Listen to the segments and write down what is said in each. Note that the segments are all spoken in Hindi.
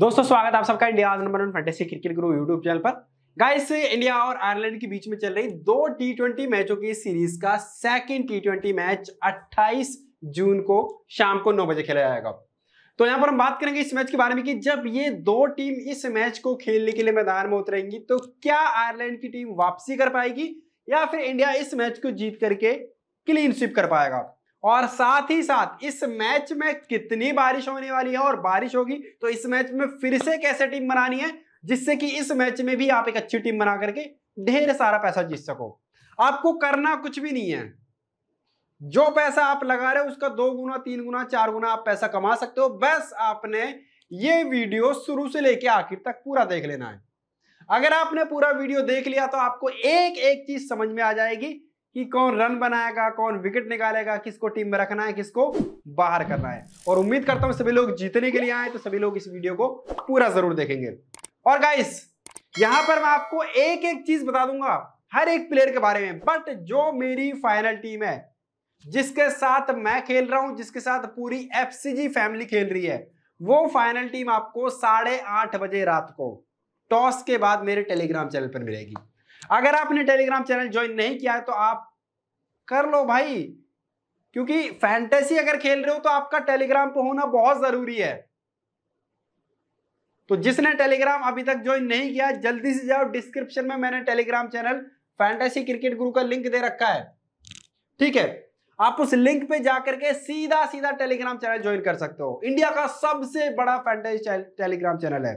दोस्तों स्वागत आप सबका India number one fantasy cricket group YouTube channel पर गाइस इंडिया और आयरलैंड के बीच में चल रही दो टी मैचों की सीरीज का सेकंड टी मैच 28 जून को शाम को नौ बजे खेला जाएगा तो यहां पर हम बात करेंगे इस मैच के बारे में कि जब ये दो टीम इस मैच को खेलने के लिए मैदान में उतरेंगी तो क्या आयरलैंड की टीम वापसी कर पाएगी या फिर इंडिया इस मैच को जीत करके क्लीन स्विप कर पाएगा और साथ ही साथ इस मैच में कितनी बारिश होने वाली है और बारिश होगी तो इस मैच में फिर से कैसे टीम बनानी है जिससे कि इस मैच में भी आप एक अच्छी टीम बना करके ढेर सारा पैसा जीत सको आपको करना कुछ भी नहीं है जो पैसा आप लगा रहे हो उसका दो गुना तीन गुना चार गुना आप पैसा कमा सकते हो बस आपने ये वीडियो शुरू से लेके आखिर तक पूरा देख लेना है अगर आपने पूरा वीडियो देख लिया तो आपको एक एक चीज समझ में आ जाएगी कि कौन रन बनाएगा कौन विकेट निकालेगा किसको टीम में रखना है किसको बाहर करना है और उम्मीद करता हूं सभी लोग जीतने के लिए आए तो सभी लोग इस वीडियो को पूरा जरूर देखेंगे और गाइस यहां पर मैं आपको एक एक चीज बता दूंगा हर एक प्लेयर के बारे में बट जो मेरी फाइनल टीम है जिसके साथ मैं खेल रहा हूं जिसके साथ पूरी एफ फैमिली खेल रही है वो फाइनल टीम आपको साढ़े आठ बजे रात को टॉस के बाद मेरे टेलीग्राम चैनल पर मिलेगी अगर आपने टेलीग्राम चैनल ज्वाइन नहीं किया है तो आप कर लो भाई क्योंकि फैंटेसी अगर खेल रहे हो तो आपका टेलीग्राम पे होना बहुत जरूरी है तो जिसने टेलीग्राम अभी तक ज्वाइन नहीं किया जल्दी से जाओ डिस्क्रिप्शन में मैंने टेलीग्राम चैनल फैंटेसी क्रिकेट गुरु का लिंक दे रखा है ठीक है आप उस लिंक पे जाकर के सीधा सीधा टेलीग्राम चैनल ज्वाइन कर सकते हो इंडिया का सबसे बड़ा फैंटेसी टेलीग्राम चैनल है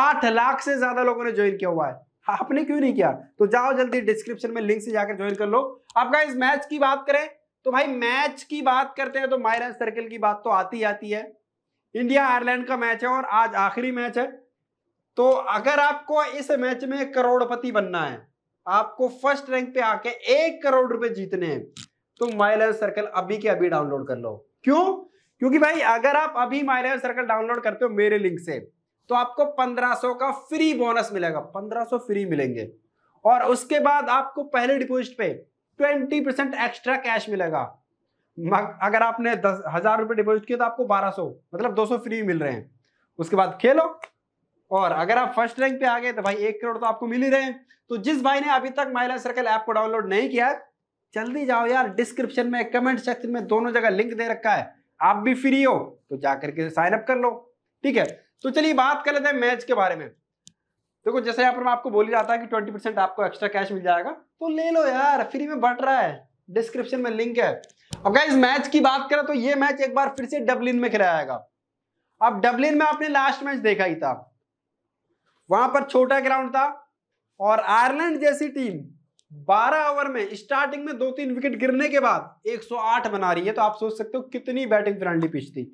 आठ लाख से ज्यादा लोगों ने ज्वाइन किया हुआ है आपने क्यों नहीं किया तो जाओ जल्दी डिस्क्रिप्शन में लिंक से जाकर ज्वाइन कर लो आप इस मैच की बात करें तो भाई मैच की बात करते हैं तो मायरन सर्कल की बात तो आती आती है इंडिया आयरलैंड का मैच है और आज आखिरी मैच है तो अगर आपको इस मैच में करोड़पति बनना है आपको फर्स्ट रैंक पे आके एक करोड़ रुपए जीतने हैं तो माइलर सर्कल अभी के अभी डाउनलोड कर लो क्यों क्योंकि भाई अगर आप अभी माइलर सर्कल डाउनलोड करते हो मेरे लिंक से तो आपको 1500 का फ्री बोनस मिलेगा 1500 फ्री मिलेंगे और उसके बाद आपको पहले डिपोजिट पे 20 परसेंट एक्स्ट्रा कैश मिलेगा अगर आपने दस हजार रुपये डिपोजिट किया तो आपको 1200 मतलब 200 फ्री मिल रहे हैं उसके बाद खेलो और अगर आप फर्स्ट रैंक पे आ गए तो भाई एक करोड़ तो आपको मिल ही रहे हैं तो जिस भाई ने अभी तक माइला सर्कल ऐप को डाउनलोड नहीं किया जल्दी जाओ यार डिस्क्रिप्शन में कमेंट सेक्शन में दोनों जगह लिंक दे रखा है आप भी फ्री हो तो जा करके साइन अप कर लो ठीक है तो चलिए बात कर लेते हैं मैच के बारे में देखो तो जैसे यहाँ पर मैं आपको बोल ही रहा था कि ट्वेंटी परसेंट आपको एक्स्ट्रा कैश मिल जाएगा तो ले लो यार फ्री में बट रहा है डिस्क्रिप्शन में लिंक है अब इस मैच की बात करें तो ये मैच एक बार फिर से डबलिन में खेला जाएगा अब डबलिन में आपने लास्ट मैच देखा ही था वहां पर छोटा ग्राउंड था और आयरलैंड जैसी टीम 12 ओवर में स्टार्टिंग में दो तीन विकेट गिरने के बाद 108 बना रही है तो आप सोच सकते हो कितनी बैटिंग फ्रेंडली पिच थी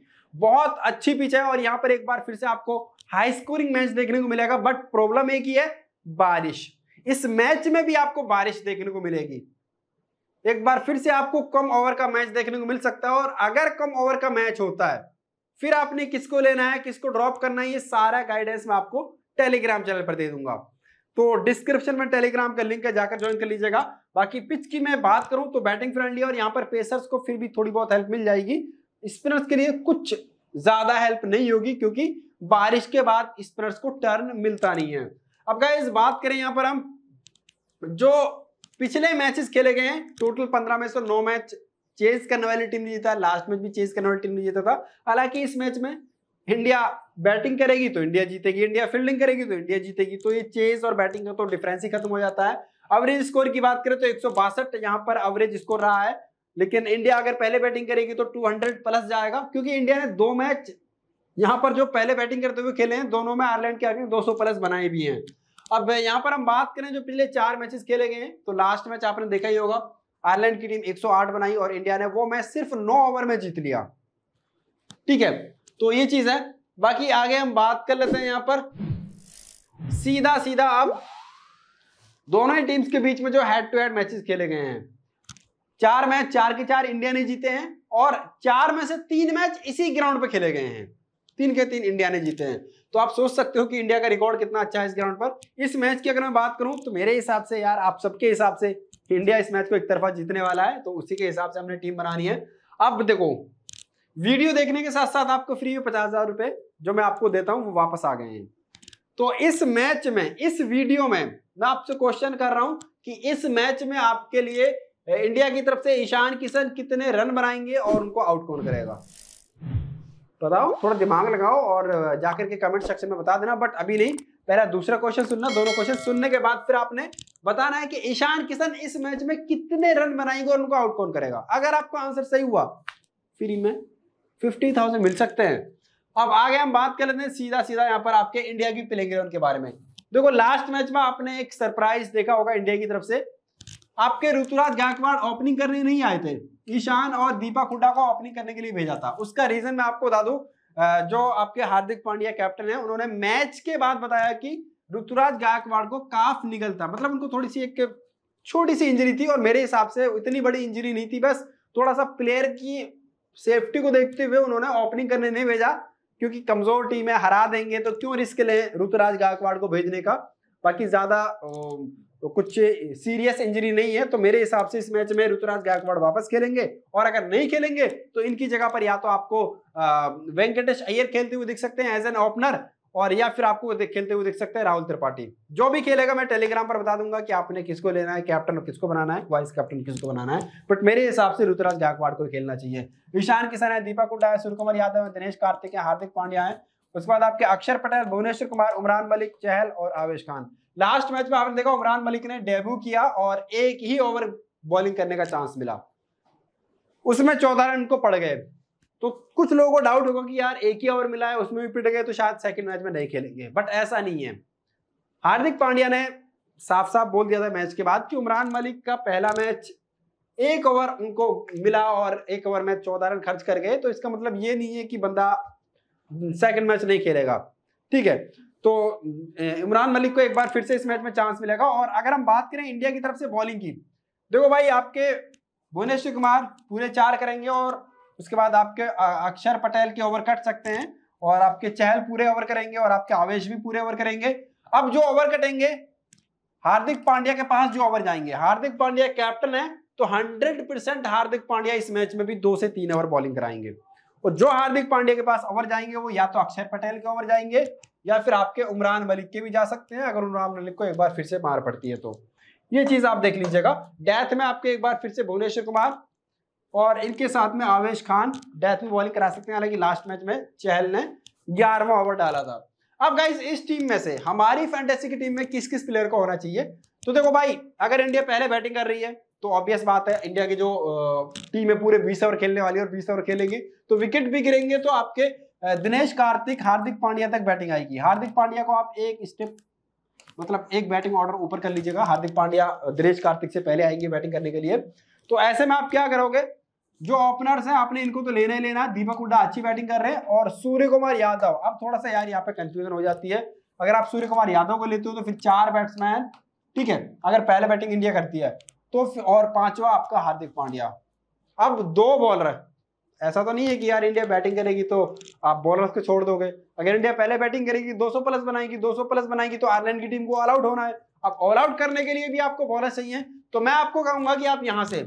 बहुत अच्छी पिच है और यहाँ पर एक बार फिर से आपको हाई स्कोरिंग मैच देखने को मिलेगा बट प्रॉब्लम एक ही है बारिश इस मैच में भी आपको बारिश देखने को मिलेगी एक बार फिर से आपको कम ओवर का मैच देखने को मिल सकता है और अगर कम ओवर का मैच होता है फिर आपने किसको लेना है किसको ड्रॉप करना है ये सारा गाइडेंस मैं आपको टेलीग्राम चैनल पर दे दूंगा तो डिस्क्रिप्शन में टेलीग्राम का लिंक है जाकर ज्वाइन कर लीजिएगा बाकी पिच की मैं बात करूं तो बैटिंग फ्रेंडली और यहां पर पेसर्स को फिर भी थोड़ी बहुत हेल्प मिल जाएगी स्पिनर्स के लिए कुछ ज्यादा हेल्प नहीं होगी क्योंकि बारिश के बाद स्पिनर्स को टर्न मिलता नहीं है अब क्या बात करें यहां पर हम जो पिछले मैचेस खेले गए हैं टोटल पंद्रह में से नौ मैच चेज करने वाली टीम ने जीता लास्ट मैच भी चेज करने वाली टीम ने जीता था हालांकि इस मैच में इंडिया बैटिंग करेगी तो इंडिया जीतेगी इंडिया फील्डिंग करेगी तो इंडिया जीतेगी तो ये चेस और बैटिंग का तो डिफरेंस ही खत्म हो जाता है एवरेज स्कोर की बात करें तो एक सौ बासठ यहाँ पर एवरेज स्कोर रहा है लेकिन इंडिया अगर पहले बैटिंग करेगी तो 200 प्लस जाएगा क्योंकि इंडिया ने दो मैच यहाँ पर जो पहले बैटिंग करते हुए खेले हैं दोनों में आयरलैंड के आगे 200 प्लस बनाए भी हैं अब यहाँ पर हम बात करें जो पिछले चार मैचेस खेले गए हैं तो लास्ट मैच आपने देखा ही होगा आयरलैंड की टीम 108 बनाई और इंडिया ने वो मैच सिर्फ नौ ओवर में जीत लिया ठीक है तो ये चीज है बाकी आगे हम बात कर लेते हैं यहाँ पर सीधा सीधा अब दोनों ही टीम्स के बीच में जो हेड टू हेड मैचेस खेले गए हैं चार मैच चार के चार इंडिया ने जीते हैं और चार में से तीन मैच इसी ग्राउंड पर खेले गए हैं तीन के तीन इंडिया ने जीते हैं तो आप सोच सकते हो कि इंडिया का रिकॉर्ड कितना अच्छा है इस ग्राउंड पर इस मैच की अगर मैं बात करूं तो मेरे हिसाब से यार आप सबके हिसाब से इंडिया इस मैच को एक तरफा जीतने वाला है तो उसी के हिसाब से हमने टीम बनानी है अब देखो वीडियो देखने के साथ साथ आपको फ्री में पचास हजार रुपए जो मैं आपको देता हूं वो वापस आ गए हैं तो इस मैच में इस वीडियो में मैं आपसे क्वेश्चन कर रहा हूं कि इस मैच में आपके लिए इंडिया की तरफ से ईशान किशन कितने रन बनाएंगे और उनको आउट कौन करेगा बताओ थोड़ा दिमाग लगाओ और जाकर के कमेंट सेक्शन में बता देना बट अभी नहीं पहला दूसरा क्वेश्चन सुनना दोनों क्वेश्चन सुनने के बाद फिर आपने बताना है कि ईशान किशन इस मैच में कितने रन बनाएंगे और उनको आउट कौन करेगा अगर आपका आंसर सही हुआ फ्री में फिफ्टी थाउजेंड मिल सकते हैं अब आगे हम बात कर लेते हैं सीधा सीधा यहाँ पर आपके इंडिया की प्लेइंग इलेवन के बारे में देखो लास्ट मैच में आपने एक सरप्राइज देखा होगा इंडिया की तरफ से आपके ऋतुराज गायकवाड़ ओपनिंग करने नहीं आए थे ईशान और दीपा हुड्डा को ओपनिंग करने के लिए भेजा था उसका रीजन मैं आपको बता दू जो आपके हार्दिक पांड्या कैप्टन है उन्होंने मैच के बाद बताया कि ऋतुराज गायकवाड़ को काफ निकलता मतलब उनको थोड़ी सी एक छोटी सी इंजरी थी और मेरे हिसाब से इतनी बड़ी इंजरी नहीं थी बस थोड़ा सा प्लेयर की सेफ्टी को देखते हुए उन्होंने ओपनिंग करने नहीं भेजा क्योंकि कमजोर टीम है हरा देंगे तो क्यों रिस्क लें ऋतुराज गायकवाड़ को भेजने का बाकी ज्यादा तो कुछ सीरियस इंजरी नहीं है तो मेरे हिसाब से इस मैच में ऋतुराज गायकवाड़ वापस खेलेंगे और अगर नहीं खेलेंगे तो इनकी जगह पर या तो आपको वेंकटेश अय्यर खेलते हुए दिख सकते हैं एज एन ओपनर और या फिर आपको खेलते हुए दिख सकते हैं राहुल त्रिपाठी जो भी खेलेगा मैं टेलीग्राम पर बता दूंगा कि आपने किसको लेना है कैप्टन और किसको बनाना है वाइस कैप्टन किसको बनाना है बट मेरे हिसाब से ऋतुराज गायकवाड़ को खेलना चाहिए ईशान किसान है दीपक हुड्डा है सूर्य कुमार यादव है दिनेश कार्तिक है हार्दिक पांड्या है उसके बाद आपके अक्षर पटेल भुवनेश्वर कुमार उमरान मलिक चहल और आवेश खान लास्ट मैच में आपने देखा उमरान मलिक ने डेब्यू किया और एक ही ओवर बॉलिंग करने का चांस मिला उसमें चौदह रन को पड़ गए तो कुछ लोगों को डाउट होगा कि यार एक ही ओवर मिला है उसमें भी पिट गए तो शायद सेकंड मैच में नहीं खेलेंगे बट ऐसा नहीं है हार्दिक पांड्या ने साफ साफ बोल दिया था मैच के बाद कि उमरान मलिक का पहला मैच एक ओवर उनको मिला और एक ओवर में चौदह रन खर्च कर गए तो इसका मतलब ये नहीं है कि बंदा सेकंड मैच नहीं खेलेगा ठीक है तो इमरान मलिक को एक बार फिर से इस मैच में चांस मिलेगा और अगर हम बात करें इंडिया की तरफ से बॉलिंग की देखो भाई आपके भुवनेश्वर कुमार पूरे चार करेंगे और उसके बाद आपके अक्षर पटेल के ओवर कट सकते हैं और आपके चहल पूरे ओवर करेंगे और आपके आवेश भी पूरे ओवर करेंगे अब जो ओवर कटेंगे हार्दिक पांड्या के पास जो ओवर जाएंगे हार्दिक पांड्या कैप्टन है तो 100 परसेंट हार्दिक पांड्या इस मैच में भी दो से तीन ओवर बॉलिंग कराएंगे और जो हार्दिक पांड्या के पास ओवर जाएंगे वो या तो अक्षर पटेल के ओवर जाएंगे या फिर आपके उमरान मलिक के भी जा सकते हैं अगर उमरान मलिक को एक बार फिर से मार पड़ती है तो ये चीज़ आप देख लीजिएगा डेथ में आपके एक बार फिर से भुवनेश्वर कुमार और इनके साथ में आवेश खान डेथ में बॉलिंग करा सकते हैं हालांकि लास्ट मैच में चहल ने ग्यारहवा ओवर डाला था अब गाइज इस टीम में से हमारी फैंटेसी की टीम में किस किस प्लेयर को होना चाहिए तो देखो भाई अगर इंडिया पहले बैटिंग कर रही है तो ऑब्वियस बात है इंडिया की जो टीम है पूरे बीस ओवर खेलने वाली है और बीस ओवर खेलेंगे तो विकेट भी गिरेंगे तो आपके दिनेश कार्तिक हार्दिक पांड्या तक बैटिंग आएगी हार्दिक पांड्या को आप एक स्टेप मतलब एक बैटिंग ऑर्डर ऊपर कर लीजिएगा हार्दिक पांड्या दिनेश कार्तिक से पहले आएंगे बैटिंग करने के लिए तो ऐसे में आप क्या करोगे जो ओपनर्स हैं आपने इनको तो लेना ही लेना दीपक हुडा अच्छी बैटिंग कर रहे हैं और सूर्य कुमार यादव अब थोड़ा सा यार यहाँ पे कंफ्यूजन हो जाती है अगर आप सूर्य कुमार यादव को लेते हो तो फिर चार बैट्समैन ठीक है अगर पहले बैटिंग इंडिया करती है तो और पांचवा आपका हार्दिक पांड्या अब दो बॉलर है ऐसा तो नहीं है कि यार इंडिया बैटिंग करेगी तो आप बॉलर्स को छोड़ दोगे अगर इंडिया पहले बैटिंग करेगी 200 प्लस बनाएगी 200 प्लस बनाएगी तो आयरलैंड की टीम को ऑल आउट होना है अब ऑल आउट करने के लिए भी आपको बॉलर चाहिए तो मैं आपको कहूंगा कि आप यहां से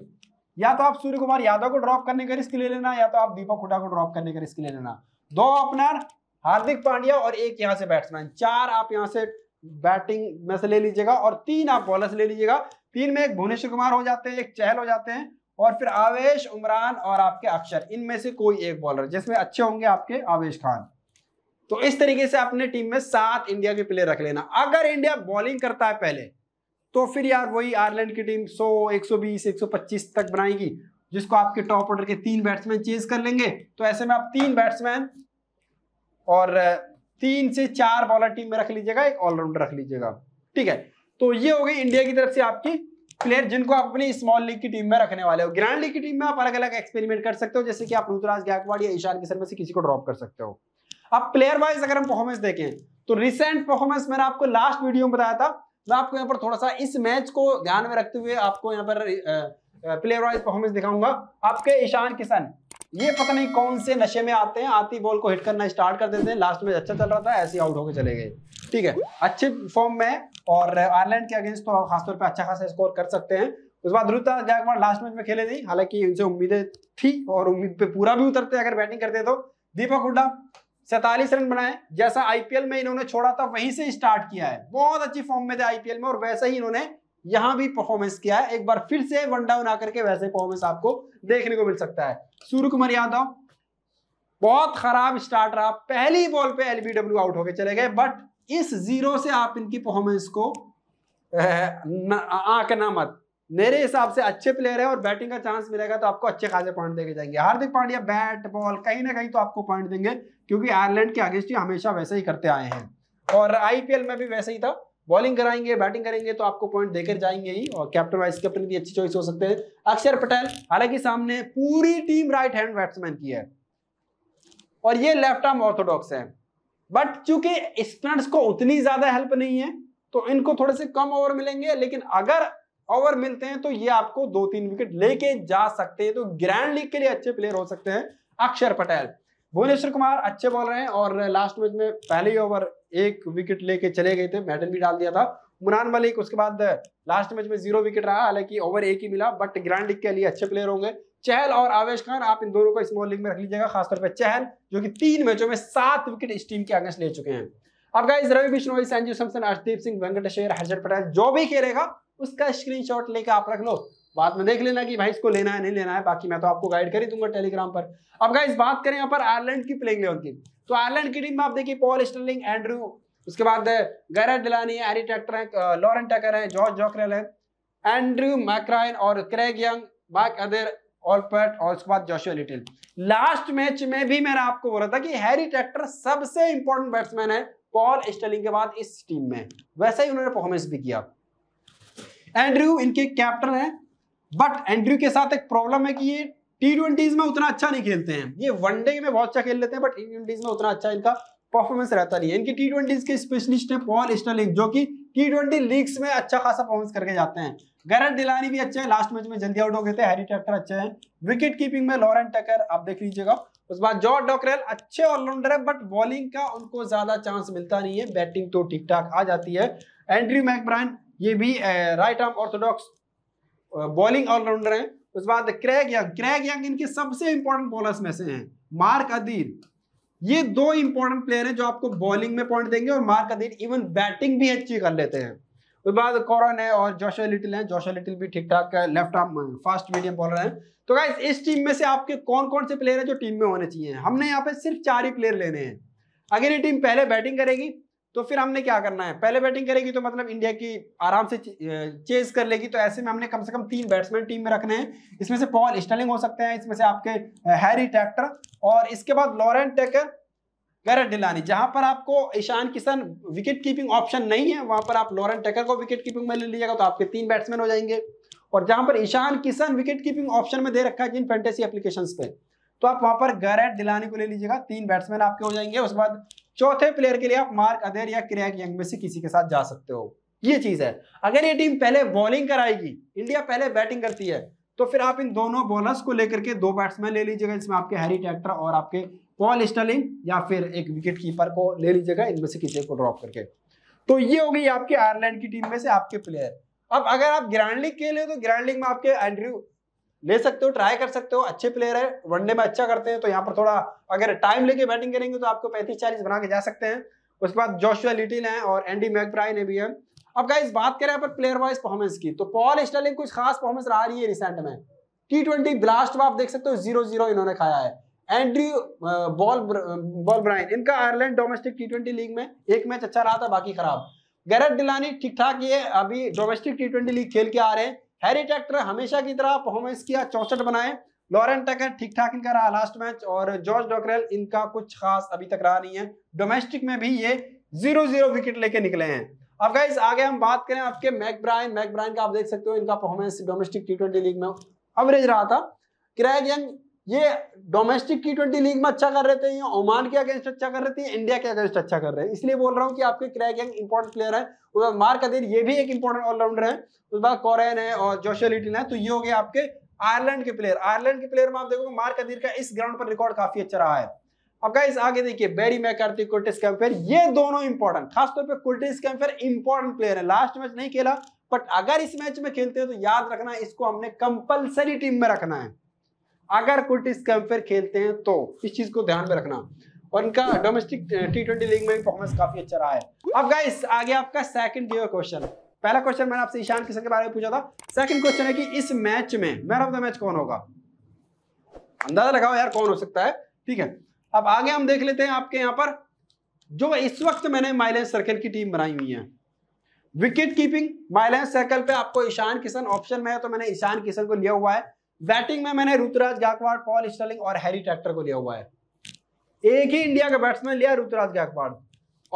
या तो आप सूर्य कुमार यादव को ड्रॉप करने का रिस्क ले लेना या तो आप दीपक हुडा को ड्रॉप करने का रिस्क ले लेना दो ओपनर हार्दिक पांड्या और एक यहाँ से बैट्समैन चार आप यहाँ से बैटिंग में से ले लीजिएगा और तीन आप बॉलर से ले लीजिएगा तीन में एक भुवनेश्वर कुमार हो जाते हैं एक चहल हो जाते हैं और फिर आवेश उमरान और आपके अक्षर इनमें से कोई एक बॉलर जिसमें अच्छे होंगे आपके आवेश खान तो इस तरीके से अपने टीम में सात इंडिया के प्लेयर रख लेना अगर इंडिया बॉलिंग करता है पहले तो फिर यार वही आयरलैंड की टीम 100 120 125 तक बनाएगी जिसको आपके टॉप ऑर्डर के तीन बैट्समैन चेज कर लेंगे तो ऐसे में आप तीन बैट्समैन और तीन से चार बॉलर टीम में रख लीजिएगा एक ऑलराउंडर रख लीजिएगा ठीक है तो ये हो गई इंडिया की तरफ से आपकी प्लेयर जिनको आप अपनी स्मॉल लीग की टीम में रखने वाले हो ग्रैंड लीग की टीम में आप अलग अलग एक्सपेरिमेंट कर सकते हो जैसे कि आप ऋतुराज गायकवाड़ या ईशान किशन में से किसी को ड्रॉप कर सकते हो अब प्लेयर वाइज अगर हम परफॉर्मेंस देखें तो रिसेंट परफॉर्मेंस मैंने आपको लास्ट वीडियो में बताया था मैं आपको यहाँ पर थोड़ा सा इस मैच को ध्यान में रखते हुए आपको यहाँ पर प्लेयर वाइज परफॉर्मेंस दिखाऊंगा आपके ईशान किशन ये पता नहीं कौन से नशे में आते हैं आती बॉल को हिट करना स्टार्ट कर देते हैं लास्ट में अच्छा चल रहा था ऐसे आउट होकर चले गए ठीक है अच्छे फॉर्म में और आयरलैंड के अगेंस्ट तो खासतौर पर अच्छा खासा स्कोर कर सकते हैं उसके बाद ध्रुव जायकवाड़ लास्ट मैच में खेले थी हालांकि उनसे उम्मीदें थी और उम्मीद पे पूरा भी उतरते अगर बैटिंग करते तो दीपक हुड्डा सैतालीस रन बनाए जैसा आईपीएल में इन्होंने छोड़ा था वहीं से स्टार्ट किया है बहुत अच्छी फॉर्म में थे आईपीएल में और वैसे ही इन्होंने यहाँ भी परफॉर्मेंस किया है एक बार फिर से वन डाउन आकर के वैसे परफॉर्मेंस आपको देखने को मिल सकता है सूर्य कुमार यादव बहुत खराब स्टार्ट रहा पहली बॉल पे एलबीडब्ल्यू आउट होके चले गए बट इस जीरो से आप इनकी परफॉर्मेंस को आंक ना मत मेरे हिसाब से अच्छे प्लेयर है और बैटिंग का चांस मिलेगा तो आपको अच्छे खासे पॉइंट देके जाएंगे हार्दिक पांड्या बैट बॉल कहीं ना कहीं तो आपको पॉइंट देंगे क्योंकि आयरलैंड के अगेंस्ट ही हमेशा वैसे ही करते आए हैं और आईपीएल में भी वैसे ही था बॉलिंग कराएंगे बैटिंग करेंगे तो आपको पॉइंट देकर जाएंगे ही और कैप्टन वाइस कैप्टन भी अच्छी चॉइस हो सकते हैं अक्षर पटेल हालांकि सामने पूरी टीम राइट हैंड बैट्समैन की है और ये लेफ्ट आर्म ऑर्थोडॉक्स है बट चूंकि स्पिनर्स को उतनी ज्यादा हेल्प नहीं है तो इनको थोड़े से कम ओवर मिलेंगे लेकिन अगर ओवर मिलते हैं तो ये आपको दो तीन विकेट लेके जा सकते हैं तो ग्रैंड लीग के लिए अच्छे प्लेयर हो सकते हैं अक्षर पटेल भुवनेश्वर कुमार अच्छे बॉल रहे हैं और लास्ट मैच में पहले ही ओवर एक विकेट लेके चले गए थे मेडल भी डाल दिया था मुनान मलिक उसके बाद लास्ट मैच में जीरो विकेट रहा हालांकि ओवर एक ही मिला बट ग्रैंड लीग के लिए अच्छे प्लेयर होंगे चहल और आवेश खान आप इन दोनों को स्मॉल लीग में रख लीजिएगा खासतौर पर चहल जो कि तीन मैचों में सात विकेट इस टीम के अगेंस्ट ले चुके हैं अब गाइज रवि बिश्नोई संजीव सैमसन अर्शदीप सिंह वेंकटेश्वर हर्षद पटेल जो भी खेलेगा उसका स्क्रीन शॉट लेकर आप रख लो बाद में देख लेना कि भाई इसको लेना है नहीं लेना है बाकी मैं तो आपको गाइड कर ही दूंगा टेलीग्राम पर अब गाइज बात करें यहाँ पर आयरलैंड की प्लेइंग लेवल की तो आयरलैंड की टीम में आप देखिए पॉल स्टर्लिंग एंड्रू उसके बाद गैरा डिलानी एरी टैक्टर है लॉरेंट टैकर है जॉर्ज जॉकरेल है एंड्रू मैक्राइन और क्रेग यंग मार्क अदर और पैट और उसके बाद जोशो लिटिल लास्ट मैच में भी मैंने आपको बोला था कि हैरी ट्रैक्टर सबसे इंपॉर्टेंट बैट्समैन है पॉल स्टेलिंग के बाद इस टीम में वैसे ही उन्होंने परफॉर्मेंस भी किया एंड्रयू इनके कैप्टन है बट एंड्रयू के साथ एक प्रॉब्लम है कि ये टी ट्वेंटीज में उतना अच्छा नहीं खेलते हैं ये वनडे में बहुत अच्छा खेल लेते हैं बट टी ट्वेंटीज में उतना अच्छा इनका परफॉर्मेंस रहता नहीं है इनकी टी ट्वेंटीज के स्पेशलिस्ट है पॉल स्टर्लिंग जो कि टी ट्वेंटी लीग्स में अच्छा खासा परफॉर्मेंस करके जाते हैं गैरट दिलानी भी अच्छे हैं लास्ट मैच में जल्दी आउट हो गए थे हैरी टैक्टर अच्छे हैं विकेट कीपिंग में लॉरेंट टकर आप देख लीजिएगा उसके बाद जॉर्ज डॉकरेल अच्छे ऑलराउंडर है बट बॉलिंग का उनको ज्यादा चांस मिलता नहीं है बैटिंग तो ठीक ठाक आ जाती है एंड्री मैकब्राइन ये भी right arm orthodox bowling allrounder है उसके बाद क्रैग यंग क्रैग यंग इनके सबसे इंपॉर्टेंट बॉलर्स में से है मार्क अदीर ये दो इंपॉर्टेंट प्लेयर हैं जो आपको बॉलिंग में पॉइंट देंगे और मार्क अदीर इवन बैटिंग भी अच्छी कर लेते हैं उसके तो बाद कॉरन है और जोशो लिटिल है जोशो लिटिल भी ठीक ठाक है left arm fast medium bowler है तो गाइस इस टीम में से आपके कौन कौन से प्लेयर है जो टीम में होने चाहिए हमने यहाँ पे सिर्फ चार ही प्लेयर लेने हैं अगर ये टीम पहले बैटिंग करेगी तो फिर हमने क्या करना है पहले बैटिंग करेगी तो मतलब इंडिया की आराम से चेज कर लेगी तो ऐसे में हमने कम से कम तीन बैट्समैन टीम में रखने हैं इसमें से पॉल स्टर्लिंग हो सकते हैं इसमें से आपके हैरी टैक्टर और इसके बाद लॉरेंट टेकर गैरट डिलानी जहां पर आपको Ishan Kishan wicket keeping option नहीं है वहां पर आप लॉरेंट टेकर को विकेट कीपिंग में ले लीजिएगा तो आपके तीन बैट्समैन हो जाएंगे और जहां पर Ishan Kishan wicket keeping option में दे रखा है जिन फेंटेसी एप्लीकेशन पे तो आप वहां पर गैरेट दिलानी को ले लीजिएगा तीन बैट्समैन आपके हो जाएंगे उसके बाद चौथे प्लेयर के लिए आप मार्क अधेर या क्रैक यंग में से किसी के साथ जा सकते हो ये चीज है अगर ये टीम पहले बॉलिंग कराएगी इंडिया पहले बैटिंग करती है तो फिर आप इन दोनों बॉलर्स को लेकर के दो बैट्समैन ले लीजिएगा जिसमें आपके हैरी ट्रैक्टर और आपके पॉल स्टलिंग या फिर एक विकेट कीपर को ले लीजिएगा इनमें से किसी को ड्रॉप करके तो ये हो गई आपके आयरलैंड की टीम में से आपके प्लेयर अब अगर आप ग्रैंड लीग के लिए तो ग्रैंड लीग में आपके एंड्रयू ले सकते हो ट्राई कर सकते हो अच्छे प्लेयर है वनडे में अच्छा करते हैं तो यहाँ पर थोड़ा अगर टाइम लेके बैटिंग करेंगे तो आपको पैंतीस चालीस बना के जा सकते हैं उसके बाद जोशुआ लिटिल है और एंडी मैकब्राई ने भी है अब इस बात करें पर प्लेयर वाइज परफॉर्मेंस की तो पॉल स्टलिंग कुछ खास परफॉर्मेंस रहा रही है रिसेंट में टी ट्वेंटी ब्लास्ट में आप देख सकते हो जीरो जीरो इन्होंने खाया है एंड्री बॉल बॉल ब्राइन इनका Ireland domestic T twenty league में एक मैच अच्छा रहा था बाकी खराब गैरत डिलानी ठीक ठाक ये अभी डोमेस्टिक टी ट्वेंटी लीग खेल के आ रहे हैं हैरी टैक्टर हमेशा की तरह परफॉर्मेंस किया चौसठ बनाए लॉरेंट टकर ठीक ठाक इनका रहा लास्ट मैच और जॉर्ज डॉक्रेल इनका कुछ खास अभी तक रहा नहीं है डोमेस्टिक में भी ये जीरो जीरो विकेट लेके निकले हैं अब गाइज आगे हम बात करें आपके मैक ब्रायन मैक ब्रायन का आप देख सकते हो इनका performance domestic T twenty league में एवरेज रहा था क्रैग यंग ये डोमेस्टिक टी ट्वेंटी लीग में अच्छा कर रहे थे ये ओमान के अगेंस्ट अच्छा कर रहे थे इंडिया के अगेंस्ट अच्छा कर रहे हैं इसलिए बोल रहा हूँ कि आपके क्रैक यंग इंपॉर्टेंट प्लेयर है उसके बाद मार्क अदीर ये भी एक इंपॉर्टेंट ऑलराउंडर है उसके बाद कॉरेन है और जोशो है तो ये हो गए आपके आयरलैंड के प्लेयर आयरलैंड के प्लेयर में आप देखोगे मार्क अदीर का इस ग्राउंड पर रिकॉर्ड काफी अच्छा रहा है अब गाइस आगे देखिए बैरी मैकार्थी कुर्टिस कैम्पेयर ये दोनों इंपॉर्टेंट खासतौर पर कुर्टिस कैम्पेयर इंपॉर्टेंट प्लेयर है लास्ट मैच नहीं खेला बट अगर इस मैच में खेलते हैं तो याद रखना इसको हमने कंपलसरी टीम में रखना है अगर कोई टेस्ट कैंपेयर खेलते हैं तो इस चीज को ध्यान में रखना और इनका डोमेस्टिक टी ट्वेंटी लीग में परफॉर्मेंस काफी अच्छा रहा है अब गाइस आगे आपका सेकंड गेयर क्वेश्चन पहला क्वेश्चन मैंने आपसे ईशान किशन के बारे में पूछा था सेकंड क्वेश्चन है कि इस मैच में मैन ऑफ द मैच कौन होगा अंदाजा लगाओ यार कौन हो सकता है ठीक है अब आगे हम देख लेते हैं आपके यहाँ पर जो इस वक्त मैंने माइलेंस सर्कल की टीम बनाई हुई है विकेट कीपिंग माइलेंस सर्कल पे आपको ईशान किशन ऑप्शन में है तो मैंने ईशान किशन को लिया हुआ है बैटिंग में मैंने ऋतुराज गायकवाड़ पॉल स्टर्लिंग और हैरी ट्रैक्टर को लिया हुआ है एक ही इंडिया का बैट्समैन लिया ऋतुराज गायकवाड़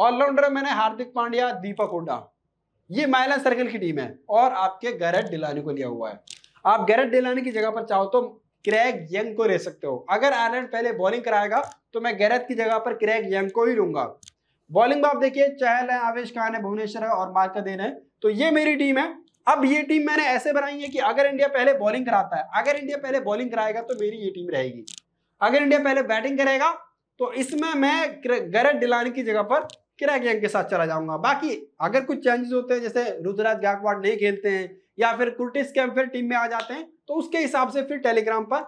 ऑलराउंडर मैंने हार्दिक पांड्या दीपक हुडा ये माइला सर्कल की टीम है और आपके गैरेट डिलानी को लिया हुआ है आप गैरेट डिलानी की जगह पर चाहो तो क्रैग यंग को ले सकते हो अगर आयरलैंड पहले बॉलिंग कराएगा तो मैं गैरेथ की जगह पर क्रैग यंग को ही लूंगा बॉलिंग में आप देखिए चहल है आवेश खान है भुवनेश्वर है और मार्का देन है तो ये मेरी टीम है अब ये टीम मैंने ऐसे बनाई है कि अगर इंडिया पहले बॉलिंग कराता है अगर इंडिया पहले बॉलिंग कराएगा तो मेरी ये टीम रहेगी अगर इंडिया पहले बैटिंग करेगा तो इसमें मैं गरज डिलानी की जगह पर क्रैक यंग के साथ चला जाऊंगा बाकी अगर कुछ चेंजेस होते हैं जैसे रुद्राज गायकवाड़ नहीं खेलते हैं या फिर कुर्टिस कैम फिर टीम में आ जाते हैं तो उसके हिसाब से फिर टेलीग्राम पर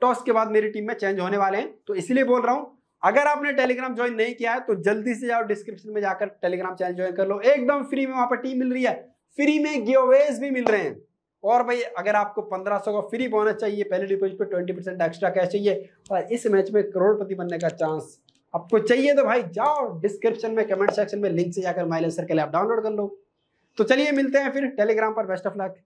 टॉस के बाद मेरी टीम में चेंज होने वाले हैं तो इसलिए बोल रहा हूं अगर आपने टेलीग्राम ज्वाइन नहीं किया है तो जल्दी से जाओ डिस्क्रिप्शन में जाकर टेलीग्राम चैनल ज्वाइन कर लो एकदम फ्री में वहां पर टीम मिल रही है फ्री में गिवेज भी मिल रहे हैं और भाई अगर आपको पंद्रह सौ का फ्री बोनस चाहिए पहले डिपोजिट पे ट्वेंटी परसेंट एक्स्ट्रा कैश चाहिए और इस मैच में करोड़पति बनने का चांस आपको चाहिए तो भाई जाओ डिस्क्रिप्शन में कमेंट सेक्शन में लिंक से जाकर माइलेसर के लिए आप डाउनलोड कर लो तो चलिए मिलते हैं फिर टेलीग्राम पर बेस्ट ऑफ लक